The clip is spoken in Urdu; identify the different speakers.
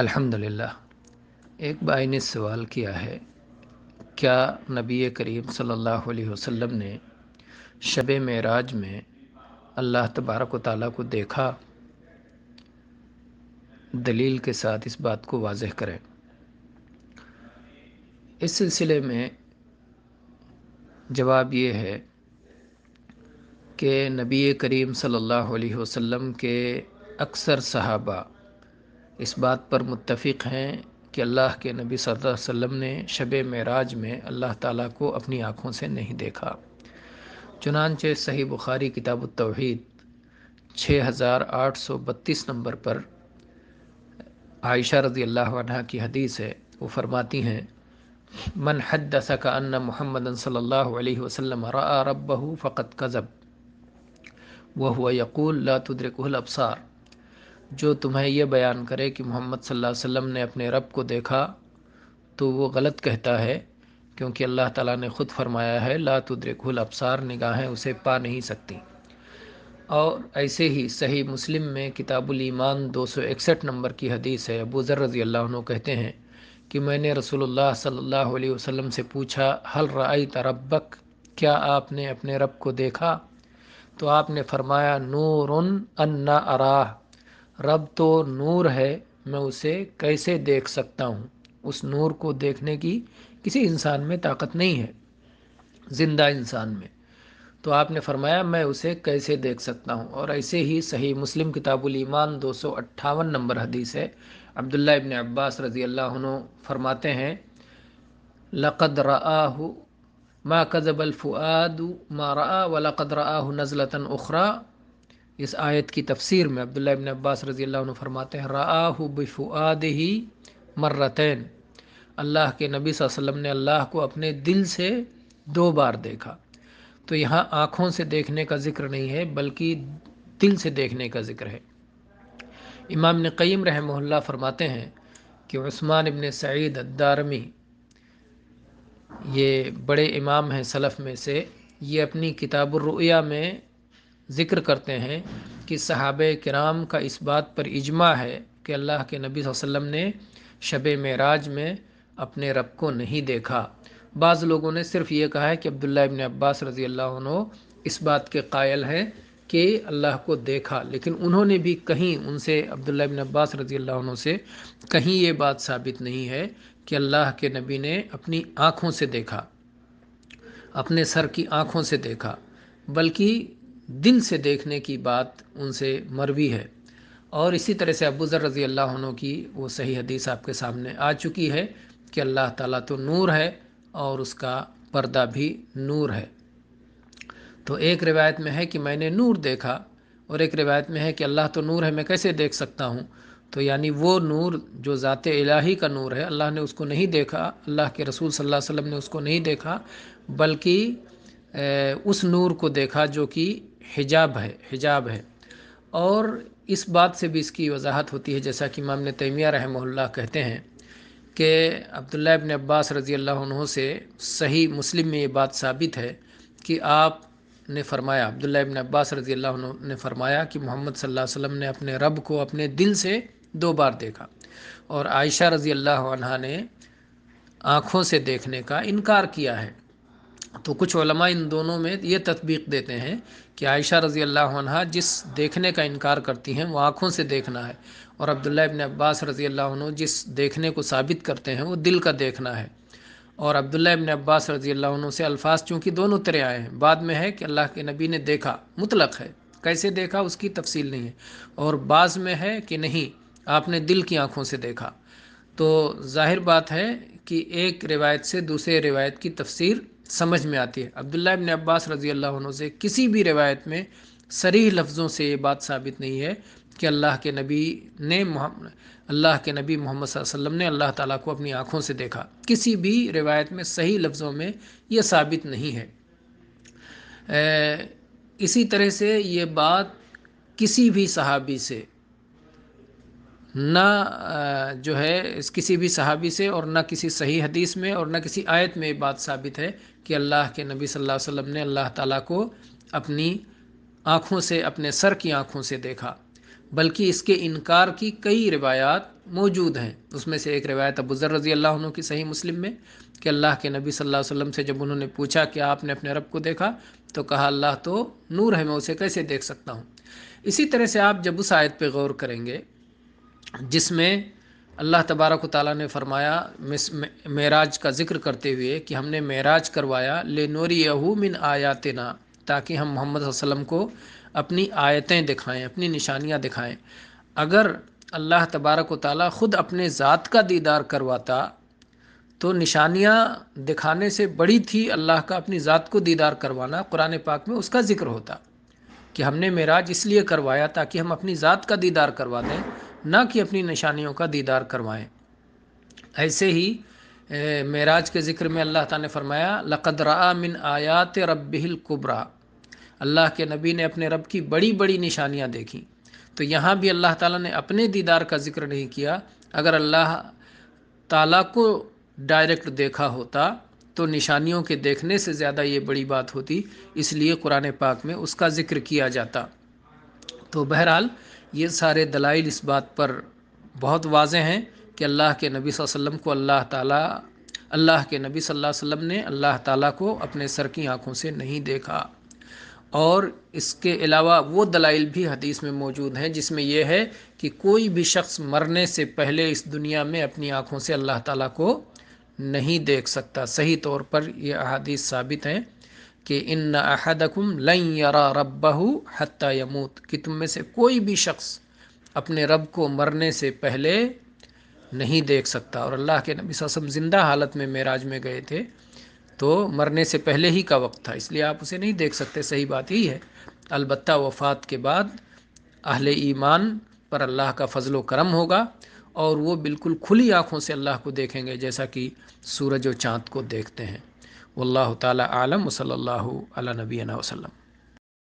Speaker 1: الحمد للہ ایک نے سوال کیا ہے کیا نبی کریم صلی اللہ علیہ وسلم نے شب معراج میں اللہ تبارک و تعالیٰ کو دیکھا دلیل کے ساتھ اس بات کو واضح کریں اس سلسلے میں جواب یہ ہے کہ نبی کریم صلی اللہ علیہ وسلم کے اکثر صحابہ اس بات پر متفق ہیں کہ اللہ کے نبی صلی اللہ علیہ وسلم نے شب معراج میں اللہ تعالیٰ کو اپنی آنکھوں سے نہیں دیکھا چنانچہ صحیح بخاری کتاب التوحید چھ ہزار آٹھ سو بتیس نمبر پر عائشہ رضی اللہ عنہ کی حدیث ہے وہ فرماتی ہیں منحد کا ان محمد صلی اللہ علیہ وسلم را رب فقط کذب وہ ہوا یقول لا تدرکہ الابصار جو تمہیں یہ بیان کرے کہ محمد صلی اللہ علیہ وسلم نے اپنے رب کو دیکھا تو وہ غلط کہتا ہے کیونکہ اللہ تعالیٰ نے خود فرمایا ہے لا تدرک الابصار نگاہیں اسے پا نہیں سکتی اور ایسے ہی صحیح مسلم میں کتاب الایمان دو سو اکسٹھ نمبر کی حدیث ہے ابو ذر رضی اللہ عنہ کہتے ہیں کہ میں نے رسول اللہ صلی اللہ علیہ وسلم سے پوچھا حل رعی تربک کیا آپ نے اپنے رب کو دیکھا تو آپ نے فرمایا نور ان نہ رب تو نور ہے میں اسے کیسے دیکھ سکتا ہوں اس نور کو دیکھنے کی کسی انسان میں طاقت نہیں ہے زندہ انسان میں تو آپ نے فرمایا میں اسے کیسے دیکھ سکتا ہوں اور ایسے ہی صحیح مسلم کتاب الایمان دو سو اٹھاون نمبر حدیث ہے عبداللہ ابن عباس رضی اللہ عنہ فرماتے ہیں لقد رآہ ما قذب الفعاد ما رآ ولقد رآہ ر اخرى نزلتاً اس آیت کی تفسیر میں عبداللہ ابن عباس رضی اللہ عنہ فرماتے ہیں بفعاد ہی مرتین اللہ کے نبی صلی اللہ علیہ وسلم نے اللہ کو اپنے دل سے دو بار دیکھا تو یہاں آنکھوں سے دیکھنے کا ذکر نہیں ہے بلکہ دل سے دیکھنے کا ذکر ہے امام قیم رحمہ اللہ فرماتے ہیں کہ عثمان ابن سعید الدارمی یہ بڑے امام ہیں سلف میں سے یہ اپنی کتاب الرؤیہ میں ذکر کرتے ہیں کہ صحابہ کرام کا اس بات پر اجماع ہے کہ اللہ کے نبی صلی اللہ علیہ وسلم نے شب معراج میں اپنے رب کو نہیں دیکھا بعض لوگوں نے صرف یہ کہا ہے کہ عبداللہ ابن عباس رضی اللہ عنہ اس بات کے قائل ہیں کہ اللہ کو دیکھا لیکن انہوں نے بھی کہیں ان سے عبداللہ ابن عباس رضی اللہ عنہ سے کہیں یہ بات ثابت نہیں ہے کہ اللہ کے نبی نے اپنی آنکھوں سے دیکھا اپنے سر کی آنکھوں سے دیکھا بلکہ دل سے دیکھنے کی بات ان سے مروی ہے اور اسی طرح سے ابو ذر رضی اللہ عنہ کی وہ صحیح حدیث آپ کے سامنے آ چکی ہے کہ اللہ تعالیٰ تو نور ہے اور اس کا پردہ بھی نور ہے تو ایک روایت میں ہے کہ میں نے نور دیکھا اور ایک روایت میں ہے کہ اللہ تو نور ہے میں کیسے دیکھ سکتا ہوں تو یعنی وہ نور جو ذات الہی کا نور ہے اللہ نے اس کو نہیں دیکھا اللہ کے رسول صلی اللہ علیہ وسلم نے اس کو نہیں دیکھا بلکہ اس نور کو دیکھا جو کہ حجاب ہے حجاب ہے اور اس بات سے بھی اس کی وضاحت ہوتی ہے جیسا کہ امام نے تیمیہ رحمہ اللہ کہتے ہیں کہ عبداللہ ابن عباس رضی اللہ عنہ سے صحیح مسلم میں یہ بات ثابت ہے کہ آپ نے فرمایا عبداللہ ابن عباس رضی اللہ عنہ نے فرمایا کہ محمد صلی اللہ علیہ وسلم نے اپنے رب کو اپنے دل سے دو بار دیکھا اور عائشہ رضی اللہ عنہ نے آنکھوں سے دیکھنے کا انکار کیا ہے تو کچھ علماء ان دونوں میں یہ تطبیق دیتے ہیں کہ عائشہ رضی اللہ عنہ جس دیکھنے کا انکار کرتی ہیں وہ آنکھوں سے دیکھنا ہے اور عبداللہ ابن عباس رضی اللہ عنہ جس دیکھنے کو ثابت کرتے ہیں وہ دل کا دیکھنا ہے اور عبداللہ ابن عباس رضی اللہ عنہ سے الفاظ چونکہ دونوں ترے آئے ہیں بعد میں ہے کہ اللہ کے نبی نے دیکھا مطلق ہے کیسے دیکھا اس کی تفصیل نہیں ہے اور بعض میں ہے کہ نہیں آپ نے دل کی آنکھوں سے دیکھا تو ظاہر بات ہے کہ ایک روایت سے دوسرے روایت کی تفصیل سمجھ میں آتی ہے عبداللہ ابن عباس رضی اللہ عنہ سے کسی بھی روایت میں سریح لفظوں سے یہ بات ثابت نہیں ہے کہ اللہ کے نبی نے اللہ کے نبی محمد علیہ وسلم نے اللہ تعالیٰ کو اپنی آنکھوں سے دیکھا کسی بھی روایت میں صحیح لفظوں میں یہ ثابت نہیں ہے اسی طرح سے یہ بات کسی بھی صحابی سے نہ جو ہے اس کسی بھی صحابی سے اور نہ کسی صحیح حدیث میں اور نہ کسی آیت میں یہ بات ثابت ہے کہ اللہ کے نبی صلی اللہ علیہ وسلم نے اللہ تعالیٰ کو اپنی آنکھوں سے اپنے سر کی آنکھوں سے دیکھا بلکہ اس کے انکار کی کئی روایات موجود ہیں اس میں سے ایک روایت ابو ذر رضی اللہ عنہ کی صحیح مسلم میں کہ اللہ کے نبی صلی اللہ علیہ وسلم سے جب انہوں نے پوچھا کہ آپ نے اپنے رب کو دیکھا تو کہا اللہ تو نور ہے میں اسے کیسے دیکھ سکتا ہوں اسی طرح سے آپ جب اس آیت پہ غور کریں گے جس میں اللہ تبارک و تعالیٰ نے فرمایا معراج کا ذکر کرتے ہوئے کہ ہم نے معراج کروایا لے نوری آیات نا تاکہ ہم محمد صلی اللہ علیہ وسلم کو اپنی آیتیں دکھائیں اپنی نشانیاں دکھائیں اگر اللہ تبارک و تعالیٰ خود اپنے ذات کا دیدار کرواتا تو نشانیاں دکھانے سے بڑی تھی اللہ کا اپنی ذات کو دیدار کروانا قرآن پاک میں اس کا ذکر ہوتا کہ ہم نے معراج اس لیے کروایا تاکہ ہم اپنی ذات کا دیدار کروا دیں نہ کہ اپنی نشانیوں کا دیدار کروائیں ایسے ہی معراج کے ذکر میں اللہ تعالیٰ نے فرمایا لقد من آیات رب القبرا اللہ کے نبی نے اپنے رب کی بڑی بڑی نشانیاں دیکھیں تو یہاں بھی اللہ تعالیٰ نے اپنے دیدار کا ذکر نہیں کیا اگر اللہ تعالیٰ کو ڈائریکٹ دیکھا ہوتا تو نشانیوں کے دیکھنے سے زیادہ یہ بڑی بات ہوتی اس لیے قرآن پاک میں اس کا ذکر کیا جاتا تو بہرحال یہ سارے دلائل اس بات پر بہت واضح ہیں کہ اللہ کے نبی صلی اللہ علیہ وسلم کو اللہ تعالیٰ اللہ کے نبی صلی اللہ علیہ وسلم نے اللہ تعالیٰ کو اپنے سر کی آنکھوں سے نہیں دیکھا اور اس کے علاوہ وہ دلائل بھی حدیث میں موجود ہیں جس میں یہ ہے کہ کوئی بھی شخص مرنے سے پہلے اس دنیا میں اپنی آنکھوں سے اللہ تعالیٰ کو نہیں دیکھ سکتا صحیح طور پر یہ احادیث ثابت ہیں کہ ان احدکم لن یرا یار حتیٰ یموت کہ تم میں سے کوئی بھی شخص اپنے رب کو مرنے سے پہلے نہیں دیکھ سکتا اور اللہ کے نبی صلی اللہ علیہ وسلم زندہ حالت میں معراج میں گئے تھے تو مرنے سے پہلے ہی کا وقت تھا اس لیے آپ اسے نہیں دیکھ سکتے صحیح بات یہی ہے البتہ وفات کے بعد اہل ایمان پر اللہ کا فضل و کرم ہوگا اور وہ بالکل کھلی آنکھوں سے اللہ کو دیکھیں گے جیسا کہ سورج و چاند کو دیکھتے ہیں والله تعالى أعلم وصلى الله على نبينا وسلم